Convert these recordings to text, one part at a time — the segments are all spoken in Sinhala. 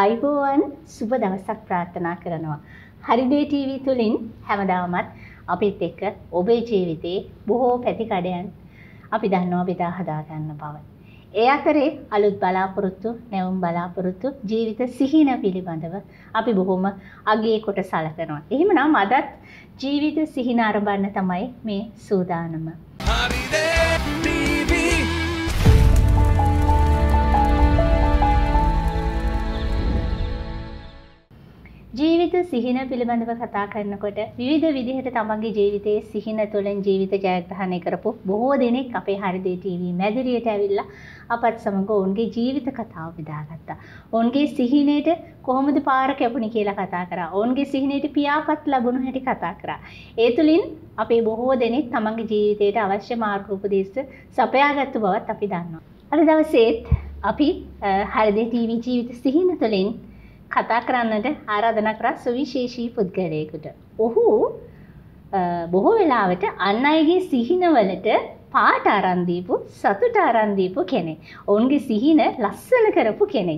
අයිබෝවන් සුබ දවසක් ප්‍රාර්ථනා කරනවා. හරිදේ ටීවී තුලින් හැමදාමත් අපිත් එක්ක ඔබේ ජීවිතේ බොහෝ පැතිකඩයන් අපි දන්නවා බෙදා හදා ගන්න බව. ඒ අතරේ අලුත් බලාපොරොත්තු, නැවුම් බලාපොරොත්තු, ජීවිත සිහින පිළිබඳව අපි බොහොම අගේ කොට සලකනවා. එහෙමනම් අදත් ජීවිත සිහින අරඹන්න තමයි මේ සූදානම. හරිදේ ජීවිත සිහින පිළිබඳව කතා කරනකොට විවිධ විදිහට තමන්ගේ ජීවිතයේ සිහින තුළින් ජීවිත ජයග්‍රහණය කරපු බොහෝ දෙනෙක් අපේ හරිදේ ටීවී මැදිරියට ඇවිල්ලා අපත් සමඟ ඔවුන්ගේ ජීවිත කතාව බෙදාගත්තා. ඔවුන්ගේ සිහිනයට කොහොමද පාර කැපුණේ කියලා කතා කරා. ඔවුන්ගේ සිහිනයට පියාපත් ලැබුණු හැටි කතා කරා. ඒ තුළින් අපේ බොහෝ දෙනෙක් තමන්ගේ ජීවිතයට අවශ්‍ය මාර්ග උපදේශ සපයාගත්තු බවත් අපි දන්නවා. අද දවසේත් අපි හරිදේ ටීවී ජීවිත සිහින තුළින් කතා කරන්නට ආරාධනා කරා සුවිශේෂී පුද්ගලයෙකුට. ඔහු බොහෝ වෙලාවට අන් අයගේ සිහිනවලට පාට අරන්දීපු සතුට අරන්දීපු කෙනෙ. ඔවුන්ගේ සිහින ලස්සන කරපු කෙනෙ.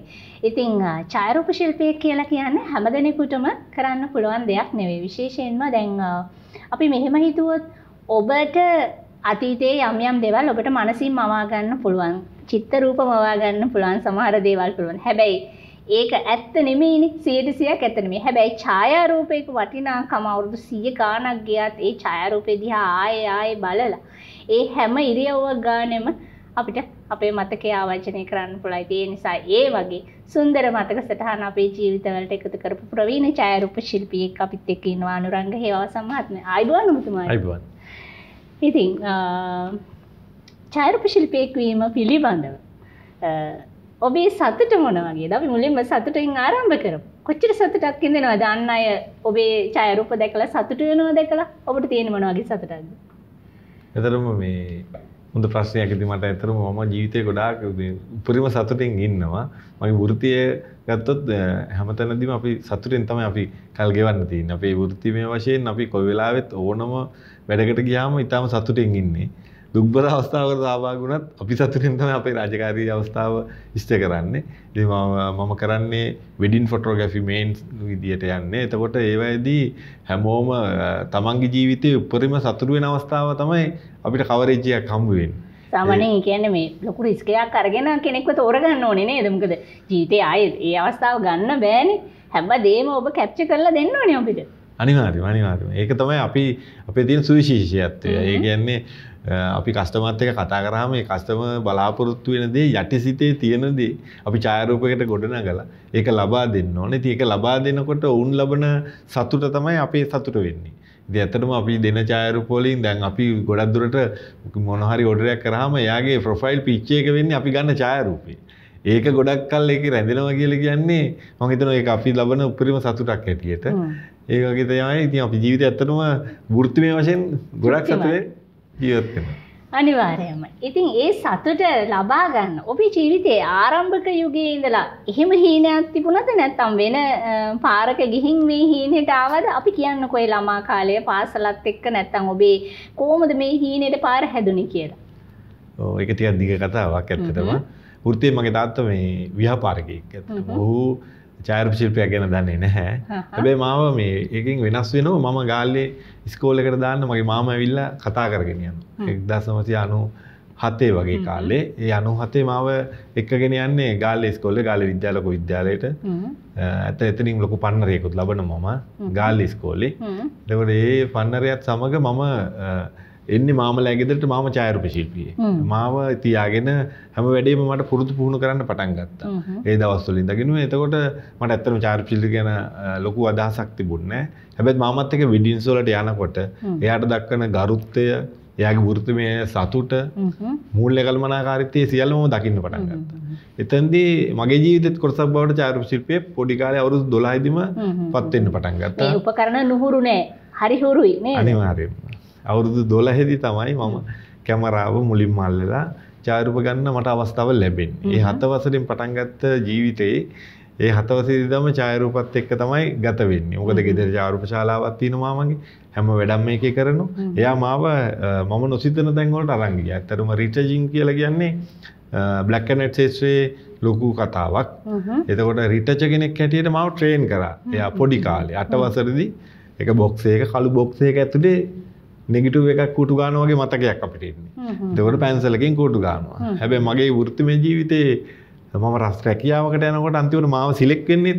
ඉතිං චායරූප ශිල්පය කියලා කියන්න හැමදෙනෙකුටම කරන්න පුළුවන් දෙයක් නෙවේ විශේෂයෙන්ම දැන් අපි මෙහෙම හිතුවොත් ඔබට අතීතයේ යම් යම් දේවල් ඔබට මනසින් මවා ගන්න පුළුවන්. චිත්ත රූප මවා ගන්න පුළුවන් සමහර දේවල් පුළුවන්. හැබැයි ඒක ඇත්ත නෙමෙයිනේ 100%ක් ඇත්ත නෙමෙයි. හැබැයි ඡායාරූපයක වටිනාකම අවුරුදු 100 ගාණක් ගියත් ඒ ඡායාරූපේ දිහා ආයේ ආයේ බලලා ඒ හැම ඉරියව්වක් ගානෙම අපිට අපේ මතකය ආවර්ජනය කරන්න පුළුවන්. ඒ නිසා ඒ වගේ සුන්දර මතක සටහන් අපේ ජීවිතවලට එකතු කරපු ප්‍රවීණ ඡායාරූප ශිල්පියෙක් අපිත් එක්ක ඉන්නවා අනුරංග හේවා සම්මාත්මය. ආයිබෝන් ඔබතුමායි. ආයිබෝන්. ඉතින් ඡායාරූප ශිල්පියෙක් වීම පිළිබඳව ඔබේ සතුට මොන වගේද? අපි මුලින්ම සතුටින් ආරම්භ කරමු. කොච්චර සතුටක් ඉඳිනවද අන් අය ඔබේ ඡායාරූප දැකලා සතුට වෙනවා දැකලා ඔබට තියෙන මොන වගේ සතුටක්ද? එතරම් මේ හොඳ ප්‍රශ්නයක් ඉතින් මට ඇත්තටම මම ජීවිතේ ගොඩාක් උපරිම සතුටින් ඉන්නවා. මගේ වෘත්තිය ගත්තොත් හැමතැනදීම අපි සතුටින් තමයි අපි කල් ගෙවන්න තියෙන්නේ. අපේ වෘත්තිමය වශයෙන් අපි කොයි වෙලාවෙත් ඕනම වැඩකට ගියාම ඊටාම සතුටින් ඉන්නේ. දුක්බර අවස්ථාවකට සභාග වුණත් අපි සතුරින්තම අපේ රාජකාරී අවස්ථාව ඉෂ්ට කරන්නේ ඒ මම කරන්නේ වෙඩින් ෆොටෝගැෆි මේන්ස් විදියට යන්නේ එතකොට ඒවයිදී හැමෝම තමන්ගේ ජීවිතය උපරිම සතුරුවෙන අවස්ථාව තමයි අපිට කවරේජයක් හම්බුවෙන් සාමනය කියන මේ ලොකු රිස්කයක් අරගෙන කෙනෙක්ව තෝරගන්න ඕනේ නේ දමකද ජීතය අය ඒ අවස්ථාව ගන්න බෑනි හැබ දේම ඔබ කැප්ච කරලා දෙන්න ඕනේ ඔබිට අනිවාර්ය අනිවාර්ය ඒක තමයි අපි අපේ තියෙන සුවිශේෂයත්වය ඒ කියන්නේ අපි කස්ටමත් එක කතා කරාම මේ කස්ටම බලාපොරොත්තු වෙන දේ යටිසිතේ තියෙන දේ අපි ඡායාරූපයකට ගොඩනගලා ඒක ලබා දෙන්න ඕනේ. ඉතින් ඒක ලබා දෙනකොට වුන් ලබන සතුට තමයි අපේ සතුට වෙන්නේ. ඉතින් ඇත්තටම අපි දෙන ඡායාරූප වලින් දැන් අපි ගොඩක් දුරට මොන හරි ඕඩරයක් කරාම එයාගේ ප්‍රොෆයිල් පිච් එක වෙන්නේ අපි ගන්න ඡායාරූපේ. ඒක ගොඩක් කල් ඒක රැඳෙනවා කියලා කියන්නේ මම හිතනවා ඒක අපි ලබන උපරිම සතුටක් හැටියට. ඒ වගේ තමයි ඉතින් අපි ජීවිතය ඇත්තටම වෘත්තිමය වශයෙන් ගොඩක් සතුටේ ජීවත් වෙනවා. අනිවාර්යයෙන්ම. ඉතින් ඒ සතුට ලබා ගන්න ඔබේ ජීවිතයේ ආරම්භක යුගයේ ඉඳලා එහෙම හීනයක් තිබුණද නැත්නම් වෙන පාරක ගිහින් මේ හීනෙට ආවද අපි කියන්නකෝ ඒ ළමා කාලයේ පාසලත් එක්ක නැත්නම් ඔබේ කොහොමද මේ හීනෙට පාර හැදුනේ කියලා. ඔව් ඒක ටිකක් දිග කතාවක් ඇත්තටම. වෘත්තියේ මගේ තාත්තා මේ ව්‍යාපාරිකයෙක් ඇත්තට. ඔහු චාරු ශිල්පයක් ගැන දන්නේ නැහැ ඇබේ මාව මේ ඒකින් වෙනස් වෙනවා මම ගාල්ලේ ස්කෝලකට දාන්න මගේ මාම ඇවිල්ල කතා කරගෙන යන එක්දා සමති අනු හතේ වගේ කාලේ ඒ අනු හතේ මාව එක්කගෙන යන්නේ ගාල ස්කොල්ල ගාල විද්‍යාලක විද්‍යාලයට ඇත එතනින් ලොකු පන්නරයකුත් ලබන මම ගාල්ල ස්කෝලේ ඩවට ඒ පන්නරයත් සමඟ මම එන්න මාමලා ගෙදරට මාම චායරූප ශිල්පියේ මාව තියාගෙන හැම වැඩේම මට පුරුදු පුහුණු කරන්න පටන් ගත්තා. ඒ දවස්වල ඉඳගෙන එතකොට මට ඇත්තටම චායරූප ශිල්පි ගැන ලොකු අදහසක් තිබුණේ නැහැ. හැබැයි මාමත් එක්ක විඩින්ස් වලට යනකොට එයාට දක්වන ගරුත්වය එයාගේ වෘත්තිමය සතුට මූල්‍ය කල්මනාකාරීත්වය සියල්ලම දකින්න පටන් ගත්තා. එතනදී මගේ ජීවිතෙත් කොටසක් බවට චාරූප ශිල්පයේ පොඩි කාලේ අවුරුදු 12 දිම පත් වෙන්න පටන් ගත්තා. මේ උපකරණ නුහුරු නෑ. හරි හුරුයි නේද? අනිවාර්යයෙන්ම. අවුරුදු දොලහෙදි තමයි මම කැමරාව මුලින් මල්ලලා චාරුප ගන්න මට අවස්ථාව ලැබෙන් ඒ හතවසරින් පටන්ගත්ත ජීවිතයේ ඒ හතවසිදම චායරූපත් එක්ක තමයි ගත වෙන්න ඕකද ගෙදර චාරුප ශාලාවත් තියෙනවාමගේ හැම වැඩම් මේක කරනු එයා මාව මම නොසිතන තැන්වලට අරංගිය ඇතරම රිටජිං කියල කියන්නේ බ්ලක්කනට් සේස්වේ ලොකු කතාවක් එතකොට රිටච කෙනෙක් හැටියට මව ට්‍රේන් කර එයා පොඩි කාලේ අටවසරදි එක බොක්සේක කළු බොක්සේක ඇතුළේ නෙගිටුව එකක් කුටු ගානවාගේ මතකයක් අපිටන්නේ දෙවට පැන්සලකින් කෝටු ගානවා හැබැ මගේ වෘත්තිම ජීවිතේ මම රස් රැකියාවකට යනකොට අන්තිවට මාව සිලෙක් වෙන්නේ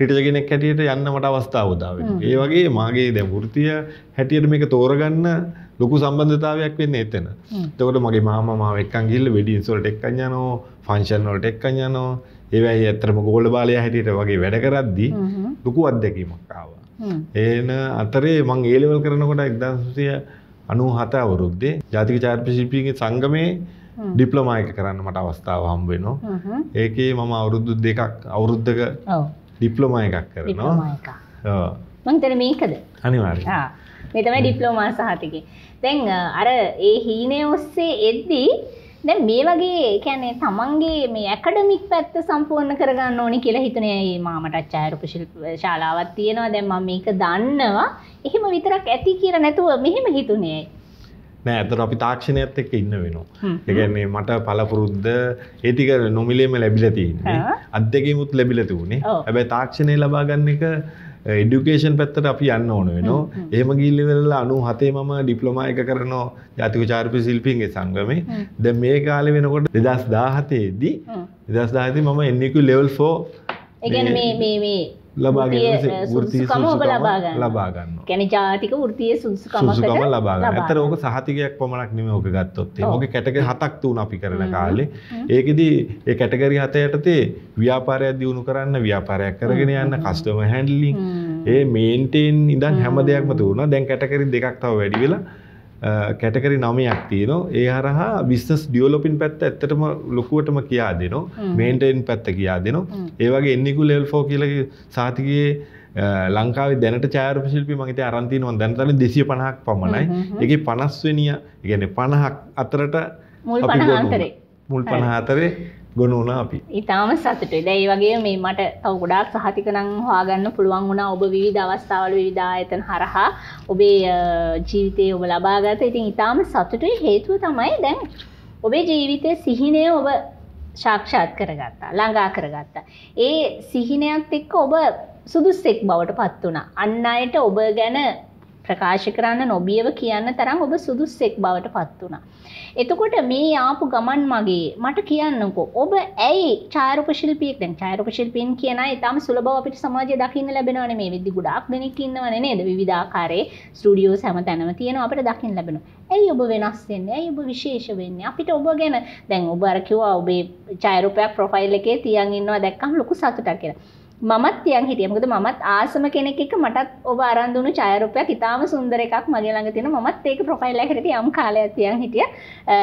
හිටජගෙනෙක් හැටියට යන්න මට අවස්ථාවදාව ඒ වගේ මගේ දැ වෘතිය හැටියට මේක තෝරගන්න ලොකු සම්බන්ධතාවයක් වෙන්න එතන තකොට මගේ මාම මාව එක්කන් ගිල්ල වැඩින්සොල්ට එක් අඥනෝ ෆංශන්නෝට එක් අඥනෝ ඒවැයි ඇතරම ගෝල බාලය හැටියට වගේ වැඩ කරද්දි ලොකු අත්දැකීමක්කාව ඒන අතරේ මං ඒලෙවල් කරනකොට එක්දන්සය අනු හත අවුරුද්දේ ජාතික චාර්පි ශිල්පීගේ සංගමේ ඩිප්ලමායක කරන්න මට අවස්ථාව හම්බෙනවා ඒකේ මම අවුරුද්දු දෙකක් අවුරුද්ධක ඩිප්ලොම එකක් කරනවා මංතන මේකද අනිවාර් මෙතමයි ඩිප්ලෝමා සහතික තැන් අර ඒ හීනය ඔස්සේ එද්දී දැ මේ වගේ කැනෙ තමන්ගේ මේ ඇකඩමික් පැත්ත සම්පූර්ණ කරගන්න ඕනි කියලා හිතනේ මාමටත් චායරපු ශාලාවත් තියෙනවා දැම්ම මේක දන්නවා එහෙම විතරක් ඇති කියර නැතුව මෙහෙම හිතුනේ නෑ ඇතර අපි තාක්ෂණයත් එක් ඉන්න වෙනවා එකන්නේ මට පලපුරුද්ද ඒතික නොමිලේම ලැබිලතින් අත් දෙකමුත් ලැබිලති වුණේ ඇබැ තාක්ෂණය ලබාගන්න එක එඩියුකේෂන් පැත්තට අපි යන්න ඕන වෙනවා එහෙම ගිල්ලිවෙලලා අනු හතේ මම ඩිප්ලොමා එක කරනවා ජාතික චාරිප ශිල්පීන්ගේ සංගමේ දැන් මේ කාලේ වෙනකොට 2017 දී 2017 දී මම NQ e level 4 ඒ කියන්නේ මේ මේ ලබාගෙන ලබාගන්න කැන ජාතික ෘතිය සුසුකම ලබාගන්න ඇත ඕක සහතිකයක් පමණක් නිම ඕක ගත්තොත්තේ ඕක කැටක හතක් වූ අපි කරන කාලේ ඒකෙදී ඒ කැටගරි හතයටතේ ව්‍යාපාරයක් දියුණු කරන්න ව්‍යාපාරයක් කරගෙන යන්න කස්ටම හැන්ඩලිින් ඒ මේන්ටෙන් ඉදන් හැම දෙයක්ම තුුණ දැන් කැටකරින් දෙකක් තව වැඩි වෙලා කැටකරි නමයක් තියනවා ඒ හරහා බිස්නස් ඩියෝලොපින් පැත්ත ඇත්තටම ලොකුවටම කියා දෙනවා මේන්ටයින් පැත්ත කියා දෙනවා ඒවගේ එන්නිකු ලෙල්ෆෝ කියලක සාතිකයේ ලංකාවේ දැනට චාරප ශිල්පි මගේත අරන්තින ොන් දැනතන දෙසිය පණහක් පමණයි එක පනස්වනිය ගැන පණහක් අතරට මුල් පණහතරේ ගොුණ වුණ අපි ඉතාම සතුටේ දැයි වගේ මේ මට තව ගොඩාක් සහතිකනං හවාගන්න පුළුවන් වුණා ඔබ විධ අවස්ථාවල විධා ඇතන හරහා ඔබේ ජීවිතය ඔබ ලබාගත ඉතින් ඉතාම සතුටේ හේතුව තමයි දැන් ඔබේ ජීවිතය සිහිනය ඔබ ශක්ෂාත් කරගත්තා ළඟා කරගත්තා ඒ සිහිනයක්ත් එක්ක ඔබ සුදුස්සෙක් බවට පත් වුණා අන්න අයට ඔබ ගැන ප්‍රකාශ කරන්න නොබියව කියන්න තරම් ඔබ සුදුස්සෙක් බවට පත් වුණා එතකොට මේ ආපු ගමන් මගේ මට කියන්නකෝ ඔබ ඇයි චාරක ශිල්පියෙක් දැන් චාරක ශිල්පීන් කියන අය ඊටම සුලභව අපිට සමාජයේ දකින්න ලැබෙනවනේ මේ විදි ගොඩාක් දෙනෙක් ඉන්නවනේ නේද විවිධාකාරයේ ස්ටුඩියෝස් හැම තැනම තියෙනවා අපිට දකින්න ලැබෙනවා. ඇයි ඔබ වෙනස් වෙන්නේ? ඇයි ඔබ විශේෂ වෙන්නේ? අපිට ඔබ ගැන දැන් ඔබ අර කිව්වා ඔබේ ඡායාරූපයක් ප්‍රොෆයිල් එකේ තියන් ඉන්නවා දැක්කම ලොකු සතුටක් කියලා. මමත් යන් හිටිය මොකද මමත් ආසම කෙනෙක් එක මටත් ඔබ අරන් දුණු ඡායාරූපයක් ඉතාම සුන්දර එකක් මගේ ළඟ තියෙන මමත් ඒක ප්‍රොෆයිල් එකකට යම් කාලයක් තියන් හිටිය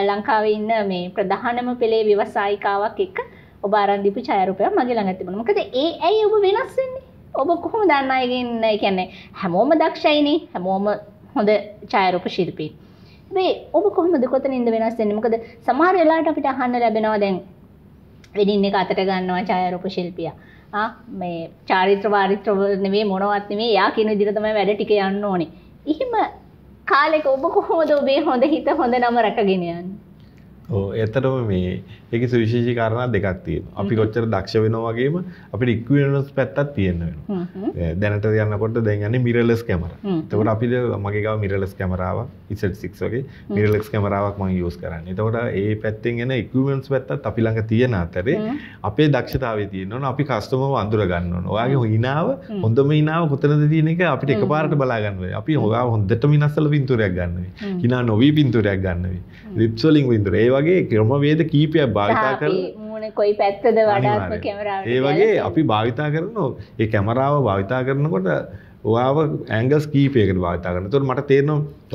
ලංකාවේ ඉන්න මේ ප්‍රධානම පෙළේ ව්‍යවසායිකාවක් එක්ක ඔබ අරන් දීපු ඡායාරූපයක් මගේ ළඟ තිබුණා මොකද ඒ ඇයි ඔබ වෙනස් වෙන්නේ ඔබ කොහොම දන්න අයගෙන් කියන්නේ හැමෝම දක්ෂයිනේ හැමෝම හොඳ ඡායාරූප ශිල්පී මේ ඔබ කොහොමද කොතනින්ද වෙනස් වෙන්නේ මොකද සමහර වෙලාවට අපිට අහන්න ලැබෙනවා දැන් වෙඩින් එක අතට ගන්නවා ඡායාරූප ශිල්පියා මේ චාරිත්‍ර වාරිත්‍ර නෙමේ මොනවත් නෙමේ යා කියන විදිහට තමයි වැඩ ටික යන්න ඕනේ. එහෙම කාලෙක ඔබ කොහොමද ඔබේ හොඳ හිත හොඳ නම රැකගෙන යන්නේ? එතටම මේ ඒක සුවිශේෂී කාරණ දෙකක් තියෙන අපි කොච්චර දක්ෂ වෙනවාගේම අපි ඉක්වනස් පැත්තත් තියෙන්න්න වෙන දැනට යන්නකොට දැන්ගන්න මිරලස් කැමර තකට අපිද මගේකව මිරලස් කැමරාව ඉසට්සික් වගේ මිරලෙක්ස් කැමරාවක් මං යෝස් කරන්න එතකොට ඒ පැත්තෙන් එන ඉක්වමන්ස් පැත්තත් අපි ළඟ තියෙන අතරේ අපේ දක්ෂතාව තියනවන අපි කස්ටම අඳුර ගන්නවන ඔයාගේ හිනාව හොඳම හිනාව කොතනද තියෙන එක අපිට එක පාරට බලාගන්නව අපි හොවා හොඳට මිනස්සල පින්තුරයක් ගන්නවේ හිනා නොවී පින්තුරයක් ගන්නවේ ලිප්සොලින් විින්තුර ඒවා වගේ ක්‍රමවේද කීපයක් භාවිතා කර කොයි පැත්තද වඩාත්ම කැමරාව ඒ වගේ අපි භාවිතා කරනවා ඒ කැමරාව භාවිතා කරනකොට ඔයාව ඇංගස් කීපයකට භාවිතාගන්න තුොට මට තේරන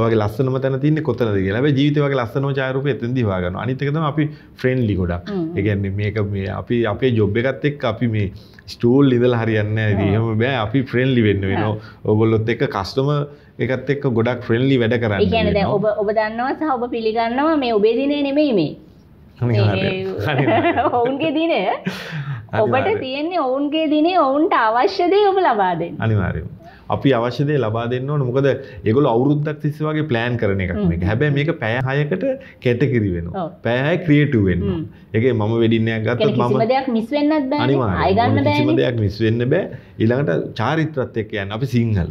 ඔගේ ලස්සනම තැන තින්න කොතනද කියලා ජීවිතවගේ ලස්සන චාරප ඇතදි වාගන්න අනිතකම අපි ෆ්‍රෙන්ඩ්ලි ගොඩක් එකන්නේ මේක මේ අපි අපේ ජොබ් එකත් එක් අපි මේ ස්ටූල් ඉදල හරියන්න දහම බෑ අපි ෆ්‍රෙන්ඩ්ලි වෙන්න වෙන ඔගොල්ලොත් එක කස්ටම එකත් එක් ගොඩක් ෆ්‍රෙන්ඩ්ලි වැඩ කරන්න ගැන ඔබ ඔබ දන්නවා සහ ඔබ පිළිගන්නවා මේ ඔබේ දිනේ නෙමෙයි මේ ඔවුන්ගේ දිනය ඔබට තියෙන්නේ ඔවුන්ගේ දිනේ ඔවුන්ට අවශ්‍යදේ ඔබ ලබාදෙන් අනිවාරයම අපි අවශ්‍යදය ලබා දෙන්න ඕන මොකද ඒගොල අවුරුද්දක් තිස්ස වගේ ප්ලෑන් කරන එකක් එක හැබැ මේක පෑහයකට කැටකිරි වෙන පෑහය ක්‍රියටුව වෙන්න එක මම වැඩින්නයක් ගත්තත් මම මිස්වෙන්නත් අනිවාගන්න දෙයක් මිස්වෙන්න බෑ ඉළඟට චාරිත්‍රත් එක්ක යන්න අපි සිංහල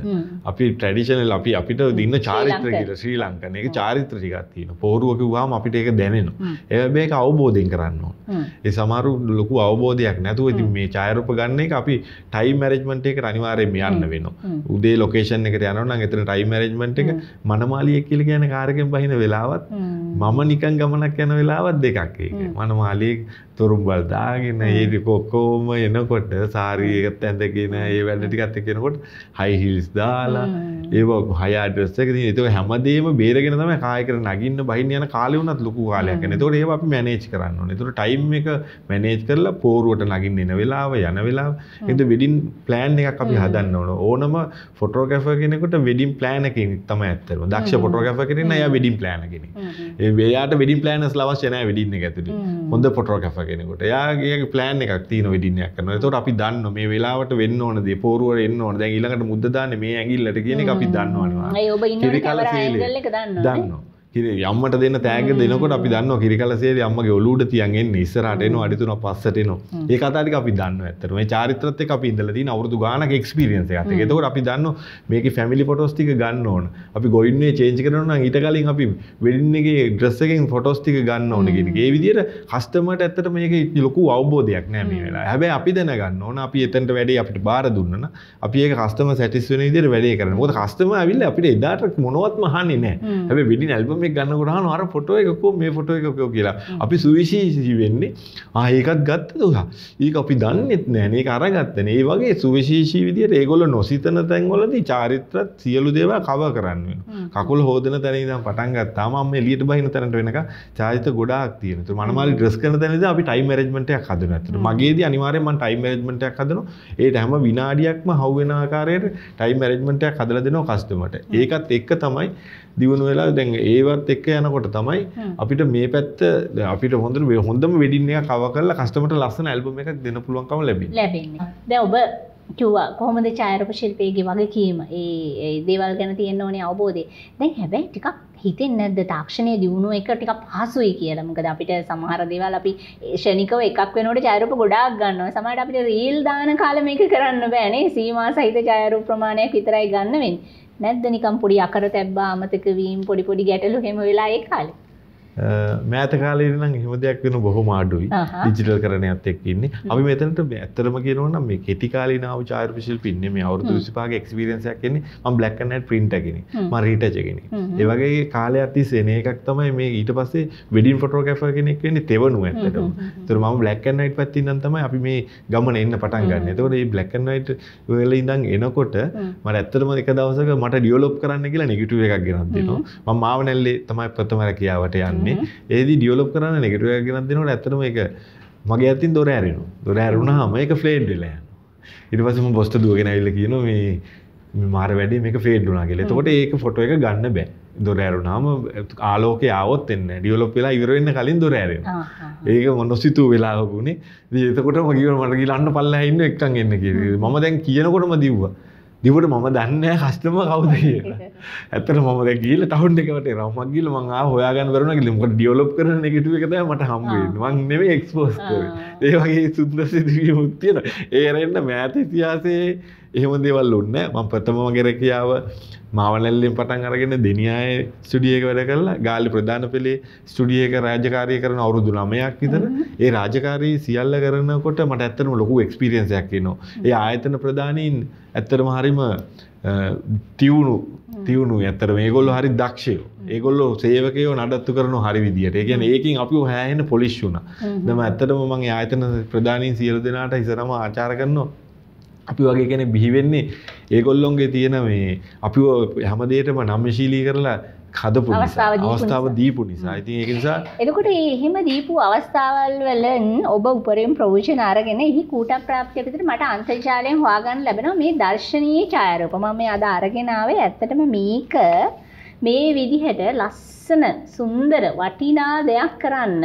අපි ට්‍රඩිෂනල් අපි අපිට දින්න චාරිත්‍ර කියට ශ්‍රී ලංකන එක චාරිත්‍ර ටිකත්තියන පෝරුවකිවාම අපිට එක දැනෙනවා එබේක අවබෝධයෙන් කරන්න ඕන ඒ සමරු ලොකු අවබෝධයක් නැතුව ඉතින් මේ චායරූප ගන්න එක අපි ටයිම් මැරේජ්මන්ට් එක අනිවාර්යයෙන්ම යන්න වෙනවා උදේ ලොකේෂන් එකට යනවනම් එතන ටයිම් මැනේජ්මන්ට් එක මනමාලිය කියලා කියන කාර්යයෙන් බහින වෙලාවත් මම නිකන් ගමනක් යන වෙලාවත් දෙකක් ඒක. මනමාලිය තුරුම්බල් දාගෙන ඒටි කොක්කෝම එනකොට සාරීකත් ඇඳගෙන ඒ වැඩ ටිකත් එක්කෙනකොට හයිහිල්ස් දාලා ඒක හයාඩස් එක තියෙන. ඒක හැමදේම බේරගෙන තමයි කාය කර නගින්න බහින්න යන කාලේ වුණත් ලොකු කාලයක් යන. ඒතකොට ඒව අපි මැනේජ් කරන්න ඕනේ. ඒතකොට ටයිම් එක මැනේජ් කරලා පෝරුවට නගින්න එන වෙලාව යන වෙලාව. ඒකට වෙඩින් ප්ලෑන් එකක් අපි හදන්න ඕන. ඕනම ෆොටෝග්‍රැෆර් කෙනෙකුට වෙඩින් ප්ලෑන් එකකින් තමයි ඇත්තටම. දක්ෂ ෆොටෝග්‍රැෆර් කෙනෙක් නෑ එයා වෙඩින් ප්ලෑන් කෙනෙක්. ඒ වෙයාට වෙඩින් ප්ලෑනර්ස් ලා අවශ්‍ය නෑ වෙඩින් එක ඇතුලේ. හොඳ ෆොටෝග්‍රැෆර් කෙනකොට යාගේ පලෑන් එකක් තින වෙඩිනයක් කන තොට අපි දන්න මේ වෙලාවට වෙන්න ඕන දේ පෝරුව එන්න ඕන දැ ඉලකට මුදදාන්න මේ ඇගිල්ලට කියන අපි දන්නවනවා දන්න. හිරි අම්මට දෙන්න තෑග දෙනකොට අපි දන්න කිරිකලසේ අම්මගේ ඔලුට තියන්ගෙන් නිස්සරටන අඩිතුන පස්සටනවා ඒ අතාරික අපි දන්න ඇතරම චරිතත් අපි ඉදලති අවුරදු ගානක එක්ස්පිරියන්ස ඇතකතකට අපි දන්න මේක ෆැමිලි පොටස්ටික ගන්න ඕන අපි ගොයින්නේ චේච කරන ඊට කලින් අපි වෙඩින්නගේ ග්‍රස්සකින් ෆොටස්ටික ගන්න ඕනගෙන ඒ විදිර හස්ටමට ඇත්තට මේක ලොකු අවබෝධයක් නෑම වෙලා හැබැ අපි දැන ගන්න ඕන අපි එතට වැඩේ අපිට බාර දුන්නන අපි ඒ කස්ටම සැටිස්වන ඉදිර වැඩේ කරන ො කස්ටම ඇවිල්ල අපිට එදාට මොනවත් මහන්නේ නෑ හැබ විඩි ඇල්බම මේ ගන්නගුණහන අර පොටෝ එකකෝ මේ ෆොටෝ එකකෝ කියලා අපි සුවිශීෂී වෙන්නේ ආඒකත් ගත්ත දහ ඒක අපි දන්නෙත් නෑනේ අරගත්තන ඒ වගේ සුවිශේෂී විදියට ඒගොල නොසිතන තැන්වලදී චාරිත්‍රත් සියලු දේවා කව කරන්න කකුල් හෝදන තැනදම් පටන්ගත්තා මම එලියට බහින තැනට වෙනක චාරිත ගොඩක් තියෙන මනමල් ග්‍රස් කන තැනද අපි ටයි මරජමටයක් හදනට මගේද අනිවාරයමන් ටයි මරජමටයක් හදන ඒට හැම විනාඩියක්ම හව්වෙන ආකාරයට ටයි මරජමටයක් හදල දෙනවා කස්තුමට ඒකත් එක්ක තමයි දියුණු වෙලා දැන් ඒවා ඒවත් එක්ක යනකොට තමයි අපිට මේ පැත්ත අපිට හොඳර හොඳම වෙඩින්න කව කරලා කස්ටමට ලස්සන ඇල්බම එකක් දෙන පුළුවන්කම ලැබි ලැබෙන්නේ දැ ඔබ කිව්වා කොහොමද චාරප ශිල්පයගේ වගකීම ඒ දේවල් ගැන තියෙන්න ඕනේ අවබෝධය දැන් හැබැයි ටිකක් හිතෙන් නැද්ද තාක්ෂණය දියුණුව එක ටික පහසුයි කියලා මොකද අපිට සමහර දේවල් අපි ෂණිකව එකක් වෙනකොට ජයරූප ගොඩාක් ගන්නවා සමහරට අපිට රීල් දාන කාලේ මේක කරන්න බෑනේ සීමා සහිත ජයරූප ප්‍රමාණයක් විතරයි ගන්න වෙන්නේ නැද්ද නිකන් පොඩි අකර තැබ්බා අමතක වීම පොඩි පොඩි ගැටලු හැම වෙලාවෙ ඒ කාලේ මෑතකාලේන හිම දෙයක් වෙන බොහෝ මාඩුයි ඩිජිටල් කරනයත් එක් ඉන්න අපි මෙතනට ඇත්තරම කියනවන මේ කෙටිකාලි නාව චාර්පිශල් පින්න මේ අවුදු විසිපාගේ එක්ස්පිරන්සයක් කියන්නේ ම බ්ලක්කනට පින්ටගෙන ම රීටචගෙන ඒවගේ කාලය අති සෙන එකක් තමයි මේ ඊට පස්සේ වෙඩින් ෆොටෝගැෆ කෙනෙක් වෙන්නේ තෙවනු ඇත්තටම තුර ම බ්ලක්කනයිට් පත්තින්න තමයි අපි මේ ගමන එන්න පටන් ගන්න තවට ඒ බ්ලක්කනයිට් වෙල ඉඳන් එනකොට මට ඇත්තරම එක දවසක මට ඩියලොප් කරන්න කියලා නිගටුව එකක් ගෙනත්දනවා ම මාව නැල්ලේ තමයි ප්‍රථමර කියාවට යන්න වෙන්නේ ඒදි ඩියලොප් කරන්න නෙගටුව ගෙනත් දෙනට ඇතනම එක මගේ ඇතින් දොර ඇරෙනු දොර ඇරුණා හම එක ෆ්ලේන්් වෙලයන් ඉරිවසම බොස්ට දුවගෙන ඇල්ල කියන මේ මාර වැඩි මේක ෆේඩ්ුනා කියල තොට ඒක ෆොට එක ගන්න බෑ දොර ඇරුනාම ආලෝක අවත් එන්න ඩියලොප් වෙලා ඉවරවෙන්න කලින් දොර ඇර ඒක මොනොස්සිතු වෙලාහකුණේ දතකොට මගේව මටගේ ලන්න පල්ලා ඉන්න එක්කන් එන්න කිය ම දැන් කියනකොටම දව්වා නිවට මම දන්න කස්ටම කවුද කිය ඇතට මම ගීල තහුන් එකට රමක් ගිල මං හොයාගන්න වරන ලිමක ඩියලොප් කරන එකටු එකත මට හම්බුවන් නෙම එක්ස්පෝස් ඒවගේ සුද්ද සිදුවිය මුත්තියෙන ඒරෙන්න්න මෑත ඉතිහාසේ එහෙම දේවල් ඔන්න මම ප්‍රථම ගෙරකියාව මාවනැල්ලෙන් පටන් අරගෙන දෙනියාය ස්ටුඩියක වැඩ කරලා ගාලි ප්‍රධාන පෙළේ ස්ටුඩියක රාජකාරය කරන අවුරුදු 9ක් විතර ඒ රාජකාරී සියල්ල කරනකොට මට ඇත්තටම ලොකු එක්ස්පීරියන්ස් එකක් එනවා. ඒ ආයතන ප්‍රධානීන් ඇත්තටම හරීම තියුණු තියුණු ඇතර මේගොල්ල හරි දක්ෂයෝ ඒගොල්ලෝ සේවකයෝ නඩත්තු කරන හරි විදිට ගැන ඒකින් අපි හෑහෙන පොලිෂ් වුණ දම ඇත්තටම මගේ ආයතන ප්‍රධානී සියල දෙනාට හිසරම ආචාර කරනවා අපි වගේ කෙන බිහිවෙන්නේ ඒගොල්ලොන්ගේ තියෙන මේ අපි හැමදේටම නම්ශීලී කරලා කදපු අවස්ථාව දීපු නිසා ඉති ඒ නිසා එතකොට එහෙම දීපු අවස්ථාවල් වලන් ඔබ උපරෙන් ප්‍රවෝෂණ අරගෙන එහි කූට ප්‍රාප්තිය පිට මට අන්තර්ජාලයෙන් හවාගන්න ලැබෙන මේ දර්ශනීය ඡායරූප මම මේ අද අරගෙනාවේ ඇත්තටම මේක මේ විදිහට ලස්සන සුන්දර වටිනා දෙයක් කරන්න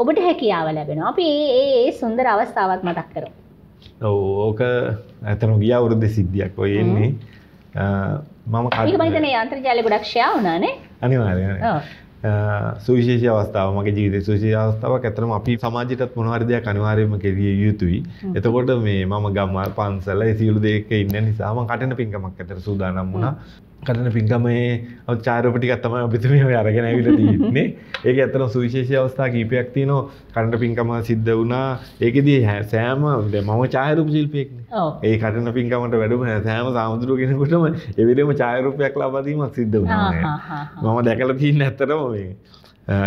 ඔබට හැකියාව ලැබෙන අපි ඒ සුන්දර අවස්ථාවක් මතක් කරමු ඕක ඇතන ගිය අවුරුද්ධ සිද්ධියක් ඔය එන්නේ මම කටන යන්ත්‍රජාල ගොඩක්ෂයා වනානේ අනිවාරය සුවිශේෂ අවස්ථාව මගේ ජීවිත සුවිශේෂ අවස්ථාවක් ඇතරම අපි සමාජයටත් මොනවාරි දෙයක් අනිවාර්යයෙන්ම කෙරිය යුතුයි. එතකොට මේ මම ගම්මල් පන්සල ඒ සියලු දෙයක ඉන්න නිසා මම කටන පිංකමක් ඇතර සූදානම් වුණා. කරන පින්කමේ චාරපටිකත්තම අපිතුමිය අරගෙන විට තින්නේ ඒක ඇතන සුවිශේෂය අවස්ථා කීපයක් තියන කරට පින්කම සිද්ධ වුණා ඒකදී හැ සෑම මම චායරප ශිල්පයෙක් ඒ කටන පින්කමට වැඩම සෑම සාමුදුරු කෙනකුටම එවිරම චායරපයක් ලබදීමක් සිද්ධ වුණා මම දැකල තින්න ඇත්තරම වේ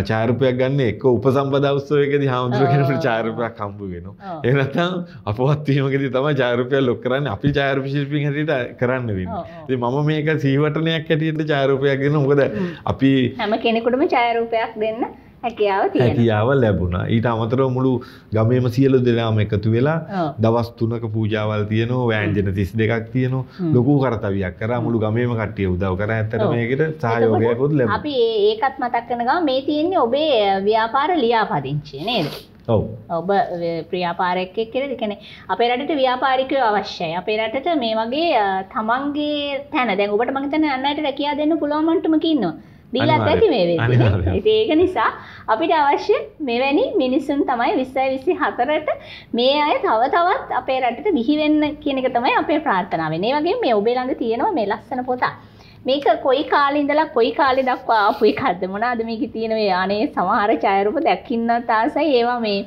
චාරපයක් ගන්න එක උපසම්පදවස්සයකද හාමුදුරුවකෙනට චාරපයක් කම්පු වෙන. එනතම් අපවත්වීමකද තම චාරපය ලොක් කරන්න අපි චාරප ශිල්පි හට කරන්න වන්න. ති මම මේක සීවටනයක් හැටියට චාරපයක් ගෙන හොකද අපි හැම කෙනෙකුටම චාරූපයක් දෙන්න හැකියාව ලැබුණා ඊට අමතරව මුළු ගමේම සියලු දෙනාම එකතු වෙලා දවස් තුනක පූජාවල් තියෙනවා වෑංජන 32ක් තියෙනවා ලොකු කරතවියක් කරා මුළු ගමේම කට්ටිය උදව් කරා ඇත්තට මේකට සහයෝගයක්වත් ලැබුණා අපි ඒකත් මතක් කරන ගමන් මේ තියෙන්නේ ඔබේ ව්‍යාපාර ලියාපදිංචිය නේද ඔව් ඔබ ප්‍රියාපාරයක් කියලා කියන්නේ අපේ රටට ව්‍යාපාරිකයෝ අවශ්‍යයි. අපේ රටට මේ වගේ තමන්ගේ තැන දැන් ඔබට මම හිතන්නේ අන්නයට රැකියාව දෙන්න පුළුවන් මට්ටමක ඉන්නවා. දීලත් ඇති මේ වෙ ඒක නිසා අපිට අවශ්‍ය මෙවැනි මිනිස්සුන් තමයි විස්සයි විසි හතරට මේ අය තව තවත් අපේ රටට බිහිවෙන්න කියනක තමයි අපේ ප්‍රාර්ථනාව මේ වගේ මේ ඔබේළඟ තියෙනවා මේ ලස්සන පොතා මේක කොයි කාලින්දලා කොයි කාලෙ දක්වා ආපු එකක්ද මොනවාද මේකේ තියෙනවේ අනේ සමහර ඡායරූප දැක්කින්නත් ආසයි ඒවා මේ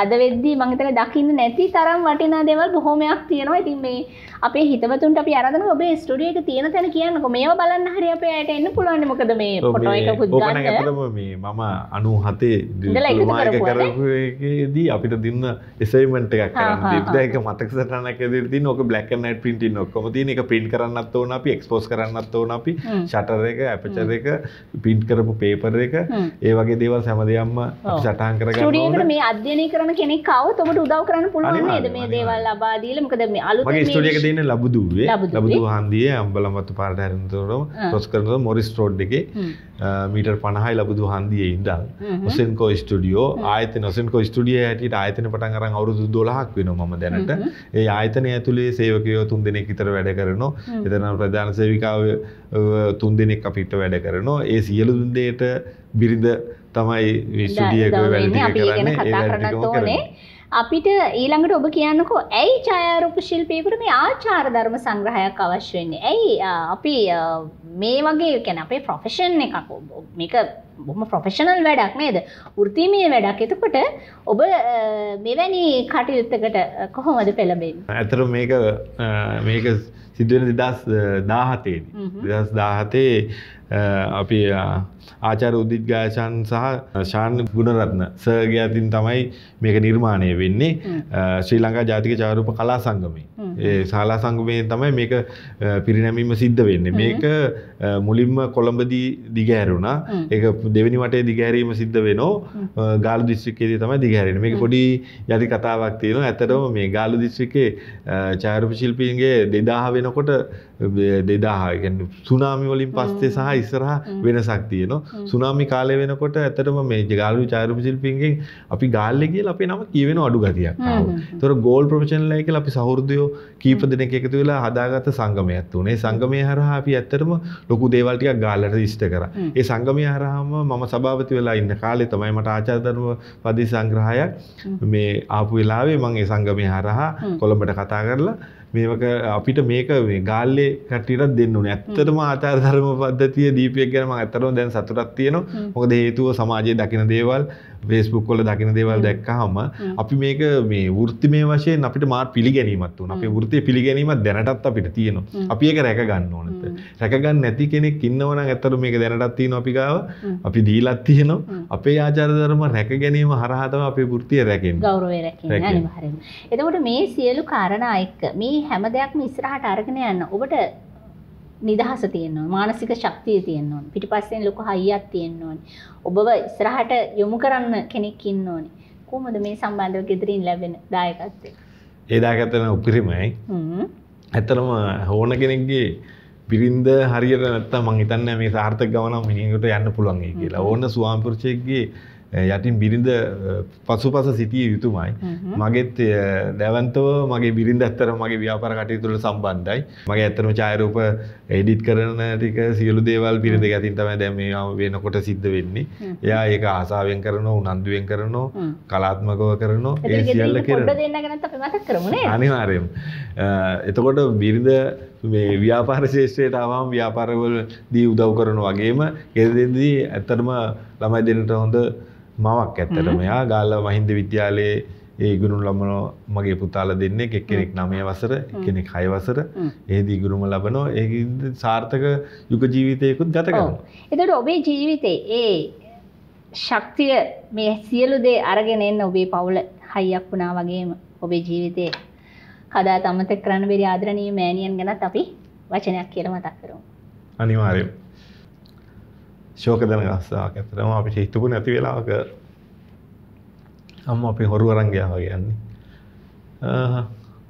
අද වෙද්දී මම හිතන්නේ දකින්න නැති තරම් වටිනා දේවල් බොහොමයක් තියෙනවා. ඉතින් මේ අපේ හිතවතුන්ට අපි අරදන ඔබේ ස්ටඩියක තියෙන තැන කියන්නක මේ බලන්න හරි අප අයට එන්න පුළුවන් මොකද මේ පොටෝ එක පුද්ගන්න මේ මම අනු හතේ දිමායක කරපුදී අපිට දින්න එසයිමට එකක් කරන්න එක මතක් සටනක ද නොක බලක් නට පිටි නොක්කොම තින එක පින්ට කරන්නත් ඕන අපි එක්ස්පෝස් කරන්නත් ඕන අපි ශටර එක ඇපචර එක පින්ට් කරපු පේපර එක ඒ වගේ දේවල් සැමදයම්ම සටහන් කරග මේ අධ්‍යනය කරන කෙනෙක් කව තොමට උදව කරන්න පුළුවන් ද මේ දේවල් ලබාදීල මකද මේ අලු ස්ටියක තියෙන ලබුදුවේ ලබුදු හන්දියේ අම්බලමත්තු පාරට හැරෙනතොටම ක්‍රොස් කරනකොට මොරිස් රෝඩ් එකේ මීටර් 50යි ලබුදු හන්දියේ ඉඳන් ඔසෙන්කෝ ස්ටුඩියෝ ආයතන ඔසෙන්කෝ ස්ටුඩියෝ හැටියට ආයතන පටන් අරන් අවුරුදු 12ක් වෙනවා මම දැනට. ඒ ආයතනය ඇතුලේ සේවකයෝ තුන් දෙනෙක් විතර වැඩ කරනවා. එතන ප්‍රධාන සේවිකාව තුන් දෙනෙක් අපිට වැඩ කරනවා. ඒ සියලු දෙයට බිරිඳ තමයි ස්ටුඩියෝ එක වැඩ ටික කරන්නේ. ඒ වැඩ ටිකම කරන්නේ. අපිට ඊළඟට ඔබ කියන්නකෝ ඇයි ඡායාරූප ශිල්පීකට මේ ආචාර ධර්ම සංග්‍රහයක් අවශ්‍ය වෙන්නේ? ඇයි අපි මේ වගේ කියන්නේ අපේ ප්‍රොෆෙෂන් එකක් මේක බොම ප්‍රොෆෙෂනල් වැඩක් නේද ෘතිමය වැඩක් එතකොට ඔබ මෙවැනි කටයුත්තකට කොහොමද පෙළබෙන් ඇතර මේක මේක සිදුවෙන දෙදස් දාහතේද දෙදස් දාහතේ අපි ආචාර උද්දිත් ගායශන් සහ ශාන් ගුණරත්න සර්ගය අතින් තමයි මේක නිර්මාණය වෙන්නේ ශ්‍රී ලංකා ජාතික චාරූප කලා සංගමේ ඒ ශාලා සංගමයෙන් තමයි මේක පිරිනැමීම සිද්ධ වෙන්නේ මේක මුලින්ම කොළඹදී දිගහැරුණා ඒක දෙවනි වටේ දිගහැරීම සිද්ධ වෙනෝ ගාලු දිස්ත්‍රික්කයේදී තමයි දිගහැරෙන්නේ. මේක පොඩි යටි කතාවක් තියෙනවා. ඇත්තටම මේ ගාලු දිස්ත්‍රික්කේ ඡායාරූප ශිල්පීන්ගේ 2000 වෙනකොට 2000 කියන්නේ සුනාමි වලින් පස්සේ සහ ඉස්සරහා වෙනසක් තියෙනවා. සුනාමි කාලේ වෙනකොට ඇත්තටම මේ ගාලු ඡායාරූප ශිල්පීන්ගෙන් අපි ගාල්ලේ කියලා අපේ නම කියවෙන අඩු ගතියක් ආවා. ඒතර ගෝල් ප්‍රොෆෙෂනල් අය කියලා අපි සහෘදයෝ කීප දෙනෙක් එකතු වෙලා හදාගත්ත සංගමයක් තුනේ. සංගමය හරහා අපි ඇත්තටම ලොකු දේවල් ටිකක් ගාල්ලට ඉෂ්ට කරා. ඒ සංගමය හරහාම මම සභාපති වෙලා ඉන්න කාලේ තමයි මට ආචාර්යධර්ම පදි සංග්‍රහයක් මේ ආපු වෙලාවේ මම ඒ සංගමේ හරහා කොළඹට කතා කරලා මේක අපිට මේක ගාල්ලේ කටට දෙන්නන ඇත්තටම ආචාර ධර්ම පද්ධතිය දීපයක් ගැනම ඇතරම දැන් සතුරත් තියන මොකද හේතුව සමාජය දකින දේවල් වේස්බුක් කොල දකින දේවල් දැක්ක හම අපි මේක මේ වෘත්ති මේ වශයෙන් අපිට මාර් පිළිගැනීමත් වන අප ෘතිය පිළිගැනීම දැනටත් අපිට තියෙනවා අපි ඒක රැකගන්න ඕනත රැකගන්න නැති කෙනෙක් ඉන්නවන ඇතර මේක දැනටත් තියෙන අපිකාව අපි දීලත් තියෙනවා අපේ ආචාරධර්ම රැක ගැනීම හරහතම අපේ ෘතිය රැකෙන් ගෞරවය රැකෙන හරි එතකොට මේ සියලු කාරණා එක්ක මේ මේ හැම දෙයක්ම ඉස්සරහට අරගෙන යන්න ඔබට නිදහස තියෙන්න ඕන මානසික ශක්තිය තියෙන්න ඕන පිටිපස්සෙන් ලොකු හයියක් තියෙන්න ඕන ඔබව ඉස්සරහට යොමු කරන්න කෙනෙක් ඉන්න ඕනේ කොහොමද මේ සම්බන්ධව gedirin ලැබෙන දායකත්වය ඒ දායකත්වය නම් උපරිමයි ඇත්තටම ඕන කෙනෙක්ගේ බිරින්ද හරියට නැත්තම් මං හිතන්නේ මේ සාර්ථක ගමනක් මිනිහෙකුට යන්න පුළුවන් කියලා ඕන ස්වාමිපුරුෂයෙක්ගේ යටින් බිරිඳ පසුපස සිටිය යුතුමයි. මගෙත් දැවන්තව මගේ බිරිඳ ඇත්තර මගේ ව්‍යාපර කටයුතුල සම්බන්ධයි. මගේ ඇත්තරම ඡායරූප එඩිට් කරන ටික සියලු දේවල් බිරිඳ ගැතින් තමයි දැන් මේ වෙනකොට සිද්ධ වෙන්නේ. එයා ඒක ආසාවෙන් කරනවා, උනන්දුවෙන් කරනවා, කලාත්මකව කරනවා. ඒ සියල්ල කරනවා. පොඩ්ඩ දෙන්න ගැනත් අපි මතක් කරමු නේද? අනිවාර්යයෙන්ම. එතකොට බිරිඳ මේ ව්‍යාපාර ශේෂත්‍රයට ආවාම ව්‍යාපාරවල දී උදව් කරන වගේම ගෙදරදී ඇත්තටම ළමයි දෙන්නට හොඳ මවක් ඇත්තට මෙයා ගාල්ල මහින්ද විද්‍යාලයේ ඒ ඉගුරුන් ලබන මගේ පුතාල දෙන්නේ එක්කෙනෙක් නමය වසර එකෙනෙක් හයවසර ඒද ඉගුරුම ලබනෝ ඒ සාර්ථක යුග ජීවිතයකුත් ගත කරනවා. එතට ඔබේ ජීවිතේ ඒ ශක්තිය මේ සියලු දේ අරගෙන එන්න ඔබේ පවුල හයියක් වුණා වගේම ඔබේ ජීවිතේ කදා තමත කරන්න බෙරි ආදරණීය මෑණියන් ගැනත් අපි වචනයක් කියලා මතක් කරමු. අනිවාර්යයෙන් ශෝකදන ගස්සාක් ඇතරම අපිට හිතපු නැති වෙලාක අම්ම අපි හොරු අරංගයාව කියන්නේ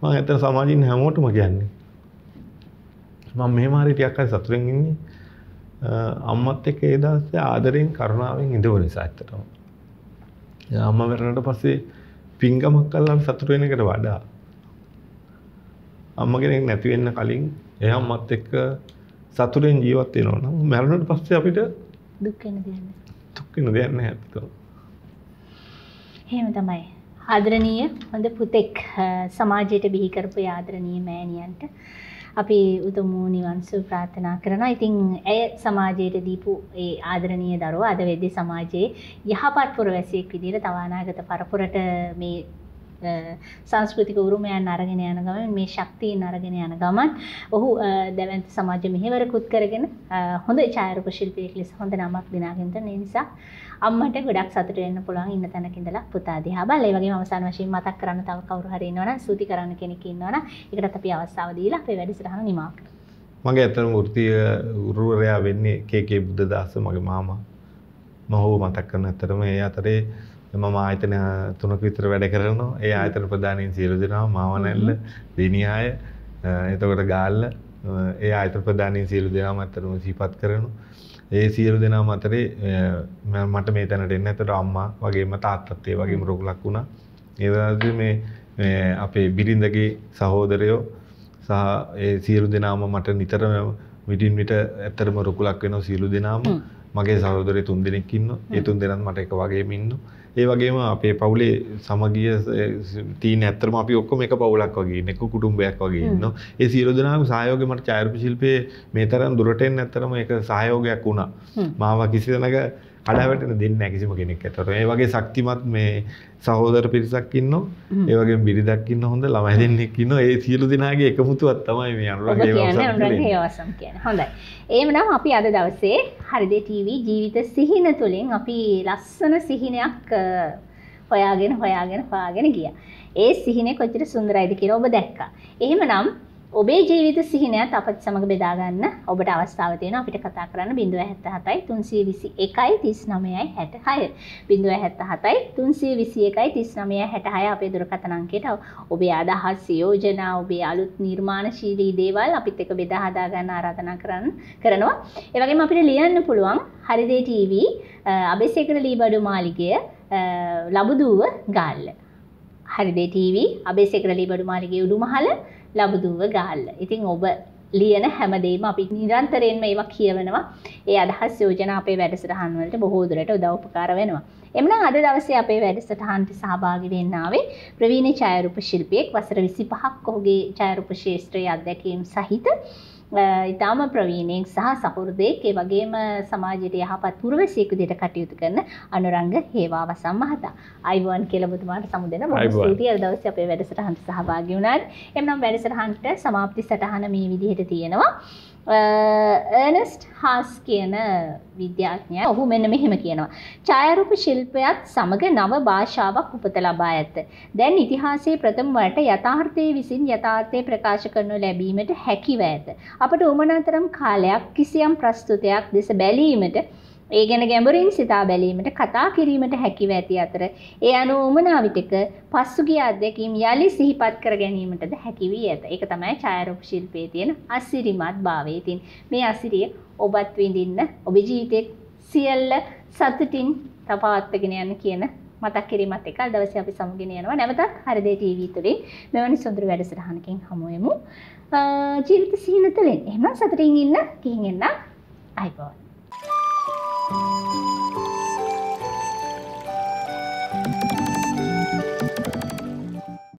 මං ඇතන සමාජීන් හැමෝටම කියන්නේ මං මේ මාරිටයක් හරි සතුරෙන් ඉන්නේ අම්මත් එක ඒදස්ස ආදරයෙන් කරුණාවෙන් ඉඳව නිසා ඇත්තටම අම්ම වෙරණට පස්සේ පින්ගමක් කල්ලම් සතුරුවෙන එකට වඩා අම්ම කෙනෙක් නැතිවෙන්න කලින් එය අම්මත් එක්ක සතුරෙන් ජීවත් වෙනවා නම් මැරුණට පස්සේ අපිට දුක්වෙන දෙන්න දුක්වෙන දෙන්න ඇත්තෝ හෙම තමයි ආදරණීය හොඳ පුතෙක් සමාජයට බිහිකරපු ආදරණීය මෑණියන්ට අපි උතුම් වූ නිවන් සුව ප්‍රාර්ථනා කරනවා. ඉතින් ඇය සමාජයට දීපු ඒ ආදරණීය දරුවා අද වෙද්දී සමාජයේ යහපත් පුරවැසියෙක් විදිහට තව අනාගත පරපුරට මේ සංස්කෘතික උරුමයන් අරගෙන යන ගමන් මේ ශක්තියන් අරගෙන යන ගමන් ඔහු දැවැන්ත සමාජ මෙහෙවරකුත් කරගෙන හොඳ ඡායාරූප ශිල්පියෙක් ලෙස හොඳ නමක් දිනාගෙන තියෙන නිසා අම්මට ගොඩක් සතුට වෙන්න පුළුවන් ඉන්න තැනක ඉඳලා පුතා දිහා බලලා ඒ වගේම අවසාන වශයෙන් මතක් කරන්න තව කවුරු හරි ඉන්නවනම් සූති කරන්න කෙනෙක් ඉන්නවනම් ඒකටත් අපි අවස්ථාව දීලා අපේ වැඩසටහන නිමා කරමු මගේ අතන වෘත්තීය ගුරුවරයා වෙන්නේ කේ.කේ. බුද්ධදාස මගේ මාමා මම ඔහු මතක් කරන අතරම ඒ අතරේ මම ආයතන තුනක විතර වැඩ කරනවා ඒ ආයතන ප්‍රධානයෙන් සියලු දෙනා මාවනැල්ල දිනියාය එතකොට ගාල්ල ඒ ආයතන ප්‍රධානයෙන් සියලු දෙනා අතරම සිහිපත් කරනවා ඒ සියලු දෙනා අතරේ මට මේ තැනට එන්න එතකොට අම්මා වගේම තාත්තත් ඒ වගේම රොකුලක් වුණා ඒ වෙලාවේදී මේ අපේ බිරිඳගේ සහෝදරයෝ සහ ඒ සියලු දෙනාම මට නිතරම විටින් විට ඇත්තරම රුකුලක් වෙනවා සියලු දෙනාම මගේ සහෝදරය තුන් දෙනෙක් ඉන්නවා ඒ තුන් දෙනාත් මට එක වගේම ඉන්නවා ඒ වගේම අපේ පවුලේ සමගිය තීන ඇත්තරම අපි ඔක්කොම එක පවුලක් වගේ එක කුටුම්බයක් වගේ ඉන්නවා. ඒ සියලු දෙනාම සහයෝගය මට ඡායාරූප ශිල්පයේ මේ තරම් දුරට එන්න ඇත්තරම ඒක සහයෝගයක් වුණා. මාව කිසි තැනක කඩාවැටෙන දෙන්න කිසිම කෙනෙක් ඇතට ඒ වගේ ශක්තිමත් මේ සහෝදර පිරිසක් ඉන්න ඒවගේ බිරිදක් ඉන්න හොඳ ළමයි දෙන්නෙක් ඉන්න ඒ සියලු දෙනාගේ එකමුතුවත් තමයි මේ අනුරගේවසම් කියන හොඳයි ඒමනම් අපි අද දවසේ හරිද TV ජීවිත සිහින තුළින් අපි ලස්සන සිහිනයක් හොයාගෙන හොයාගෙන පාගෙන ගිය ඒ සිහින කොච්චර සුන්දරයිද කියලා ඔබ දැක්කා එහෙමනම් ඔබේ ජීවිත සිහිනයත් අපත් සමඟ බෙදාගන්න ඔබට අවස්ථාව තියෙන අපිට කතා කරන්න බිඳුව හැත්ත හතයි තුන්සේ විසි එකයි තිස් නමයයි හැට හය බිඳුව හැත්ත හතයි තුන්සේ විසි එකයි තිස් නමය හැටහය අපේ දුරකතනංකෙට ඔබේ අදහස් යෝජනා ඔබේ අලුත් නිර්මාණශීලී දේවල් අපිත් එක බෙදාහදාගන්න ආරාධනා කරන්න කරනවා එවගේම අපිට ලියන්න පුළුවන් හරිදේ TV අබෙසේකර ලීබඩු මාලිගය ලබුදුව ගල්ල හරිදේ TV අබේසේකර ලීබඩු මාලිගේ උඩුමහල ලබුදුව ගාල්ල. ඉතින් ඔබ ලියන හැමදේම අපි නිරන්තරයෙන්ම ඒවා කියවනවා. ඒ අදහස් යෝජනා අපේ වැඩසටහන් වලට බොහෝ දුරට උදව් උපකාර වෙනවා. එමනම් අද දවසේ අපේ වැඩසටහනට සහභාගී වෙන්න ආවේ ප්‍රවීණ ඡායාරූප ශිල්පියෙක් වසර 25ක් ඔහුගේ ඡායාරූප ශාස්ත්‍රයේ අත්දැකීම් සහිත ඉතාම ප්‍රවීණයෙක් සහ සහෘදයෙක් ඒ වගේම සමාජයට යහපත් පුරවැසියෙකු විදිහට කටයුතු කරන අනුරංග හේවාවසම් මහතා. අයිවන් කියලා ඔබතුමාට සමුදෙන බොහොම ස්තුතියි අද දවසේ අපේ වැඩසටහනට සහභාගී වුණාට. එම්නම් වැඩසටහනට සමාප්ති සටහන මේ විදිහට තියෙනවා. ඒනස්ට් uh, හාස් කියන විද්‍යාඥය ඔහු මෙන්න මෙහෙම කියනවා. ඡායරූප ශිල්පයත් සමග නව භාෂාවක් උපත ලබා ඇත. දැන් ඉතිහාසයේ ප්‍රථම වරට යථාර්ථයේ විසින් යථාර්ථය ප්‍රකාශ කරනු ලැබීමට හැකිව ඇත. අපට උමනාතරම් කාලයක් කිසියම් ප්‍රස්තුතයක් දෙස බැලීමට ඒ ගැන ගැඹුරින් සිතා බැලීමට කතා කිරීමට හැකිව ඇති අතර ඒ අනුව උමනාවිතක පස්සුගිය අත්දැකීම් යලි සිහිපත් කර ගැනීමටද හැකි වී ඇත. ඒක තමයි ඡායාරූප ශිල්පයේ තියෙන අසිරිමත් භාවය. ඉතින් මේ අසිරිය ඔබත් විඳින්න ඔබේ ජීවිතයේ සියල්ල සතුටින් තපවත්ගෙන යන්න කියන මතක් කිරීමත් එක්ක අද දවසේ අපි සමුගෙන යනවා නැවතත් හරදේ ටීවී තුලින් මෙවැනි සුන්දර වැඩසටහනකින් හමු වෙමු. ජීවිත සිහිනතලෙන් එහෙනම් සතුටින් ඉන්න කිහින් එන්න අයිබෝන් Música